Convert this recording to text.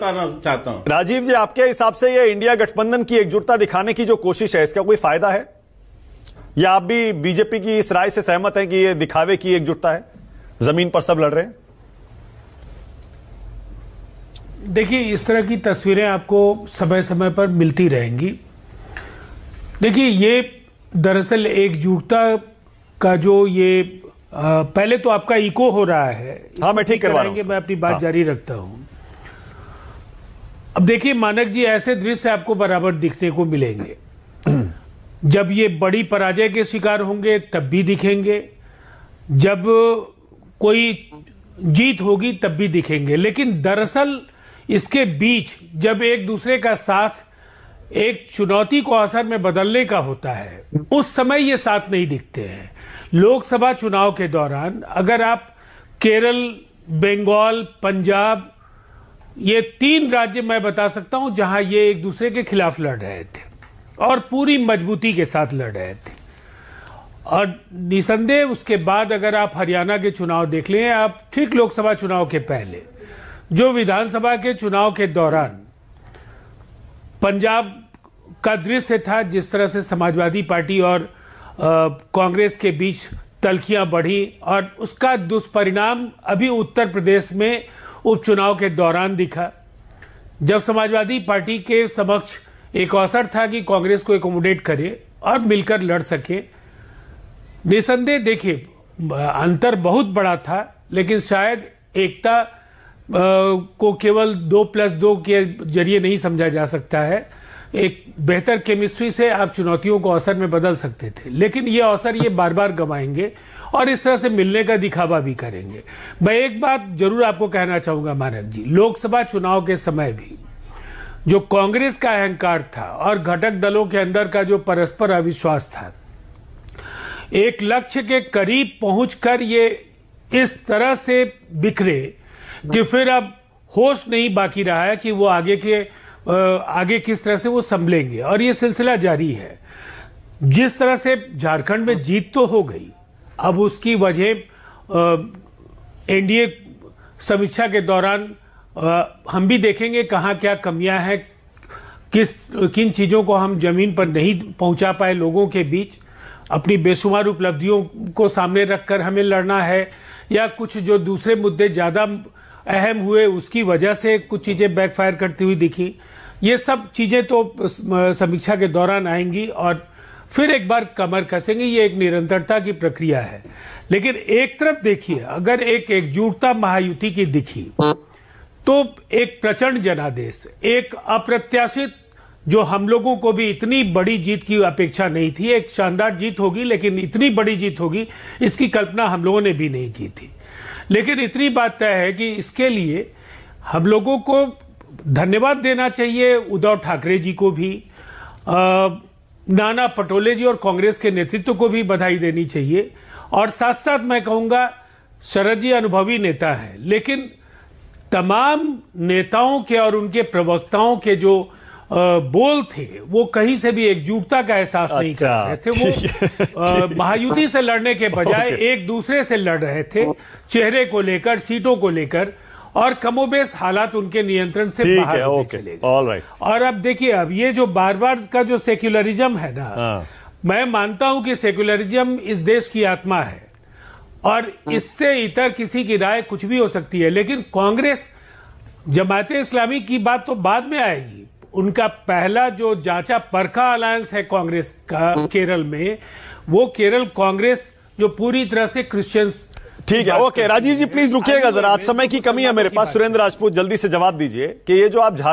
बताना चाहता हूं राजीव जी आपके हिसाब से ये इंडिया गठबंधन की एकजुटता दिखाने की जो कोशिश है इसका कोई फायदा है या आप भी बीजेपी की इस राय से सहमत हैं कि ये दिखावे की एकजुटता है जमीन पर सब लड़ रहे हैं देखिए इस तरह की तस्वीरें आपको समय समय पर मिलती रहेंगी देखिए ये दरअसल एकजुटता का जो ये आ, पहले तो आपका इको हो रहा है हाँ मैं ठीक करवा मैं अपनी बात हाँ। जारी रखता हूँ अब देखिए मानक जी ऐसे दृश्य आपको बराबर दिखने को मिलेंगे जब ये बड़ी पराजय के शिकार होंगे तब भी दिखेंगे जब कोई जीत होगी तब भी दिखेंगे लेकिन दरअसल इसके बीच जब एक दूसरे का साथ एक चुनौती को असर में बदलने का होता है उस समय ये साथ नहीं दिखते हैं लोकसभा चुनाव के दौरान अगर आप केरल बंगाल पंजाब ये तीन राज्य मैं बता सकता हूं जहां ये एक दूसरे के खिलाफ लड़ रहे थे और पूरी मजबूती के साथ लड़ रहे थे और निसंदेह उसके बाद अगर आप हरियाणा के चुनाव देख लें आप ठीक लोकसभा चुनाव के पहले जो विधानसभा के चुनाव के दौरान पंजाब का दृश्य था जिस तरह से समाजवादी पार्टी और कांग्रेस के बीच तलखियां बढ़ी और उसका दुष्परिणाम अभी उत्तर प्रदेश में उपचुनाव के दौरान दिखा जब समाजवादी पार्टी के समक्ष एक अवसर था कि कांग्रेस को एकोमोडेट करे और मिलकर लड़ सके निसंदेह देखिए अंतर बहुत बड़ा था लेकिन शायद एकता को केवल दो प्लस दो के जरिए नहीं समझा जा सकता है एक बेहतर केमिस्ट्री से आप चुनौतियों को अवसर में बदल सकते थे लेकिन ये अवसर ये बार बार गंवाएंगे और इस तरह से मिलने का दिखावा भी करेंगे मैं एक बात जरूर आपको कहना चाहूंगा मानव जी लोकसभा चुनाव के समय भी जो कांग्रेस का अहंकार था और घटक दलों के अंदर का जो परस्पर अविश्वास था एक लक्ष्य के करीब पहुंचकर ये इस तरह से बिखरे कि फिर अब होश नहीं बाकी रहा है कि वो आगे के आगे किस तरह से वो संभलेंगे और ये सिलसिला जारी है जिस तरह से झारखंड में जीत तो हो गई अब उसकी वजह एनडीए समीक्षा के दौरान आ, हम भी देखेंगे कहाँ क्या कमियां हैं किस किन चीज़ों को हम जमीन पर नहीं पहुंचा पाए लोगों के बीच अपनी बेशुमार उपलब्धियों को सामने रखकर हमें लड़ना है या कुछ जो दूसरे मुद्दे ज़्यादा अहम हुए उसकी वजह से कुछ चीज़ें बैकफायर करती हुई दिखी ये सब चीज़ें तो समीक्षा के दौरान आएंगी और फिर एक बार कमर कसेंगे ये एक निरंतरता की प्रक्रिया है लेकिन एक तरफ देखिए अगर एक एकजुटता महायुति की दिखी तो एक प्रचंड जनादेश एक अप्रत्याशित जो हम लोगों को भी इतनी बड़ी जीत की अपेक्षा नहीं थी एक शानदार जीत होगी लेकिन इतनी बड़ी जीत होगी इसकी कल्पना हम लोगों ने भी नहीं की थी लेकिन इतनी बात तय है कि इसके लिए हम लोगों को धन्यवाद देना चाहिए उद्धव ठाकरे जी को भी नाना पटोले जी और कांग्रेस के नेतृत्व को भी बधाई देनी चाहिए और साथ साथ मैं कहूंगा शरद जी अनुभवी नेता है लेकिन तमाम नेताओं के और उनके प्रवक्ताओं के जो बोल थे वो कहीं से भी एकजुटता का एहसास अच्छा, नहीं कर अच्छा, रहे थे वो महायुति से लड़ने के बजाय एक दूसरे से लड़ रहे थे चेहरे को लेकर सीटों को लेकर और कमोबेश हालात उनके नियंत्रण से बाहर ओके, चले गए और अब देखिए अब ये जो बार बार का जो सेक्युलरिज्म है ना हाँ। मैं मानता हूं कि सेक्युलरिज्म इस देश की आत्मा है और हाँ। इससे इतर किसी की राय कुछ भी हो सकती है लेकिन कांग्रेस जमात इस्लामी की बात तो बाद में आएगी उनका पहला जो जांचा परखा अलायंस है कांग्रेस का केरल में वो केरल कांग्रेस जो पूरी तरह से क्रिश्चियंस ठीक है ओके राजीव जी प्लीज रुकिएगा जरा आज समय की कमी है मेरे पास सुरेंद्र राजपूत जल्दी से जवाब दीजिए कि ये जो आप